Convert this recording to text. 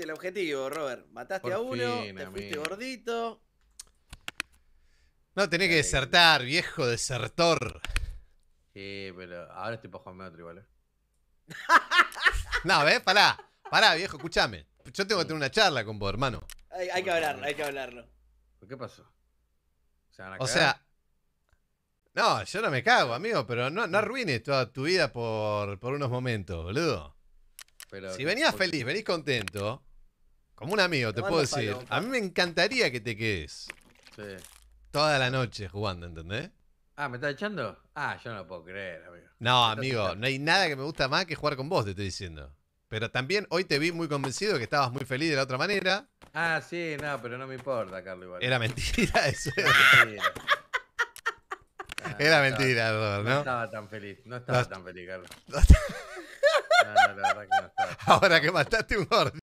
el objetivo, Robert. Mataste a uno, te fuiste gordito. No, tenés que eh, desertar, viejo desertor. Sí, pero ahora estoy para jugarme otro igual. ¿eh? no, ¿ves? Pará, pará, viejo, escúchame. Yo tengo que tener una charla con vos, hermano. Hay, que hablarlo, hay que hablarlo. ¿Por qué pasó? o sea, no, yo no me cago, amigo, pero no, no ah. arruines toda tu vida por, por unos momentos, boludo si venías feliz, venís contento, como un amigo, te puedo decir. A mí me encantaría que te quedes. Toda la noche jugando, ¿entendés? Ah, ¿me estás echando? Ah, yo no lo puedo creer, amigo. No, amigo, no hay nada que me gusta más que jugar con vos, te estoy diciendo. Pero también hoy te vi muy convencido que estabas muy feliz de la otra manera. Ah, sí, no, pero no me importa, Carlos. Igual. Era mentira eso. Era mentira. Ah, no mentira, ¿no? No estaba tan feliz, no estaba tan feliz, Carlos. No, ah, la verdad que no está. Ahora que mataste un gordito.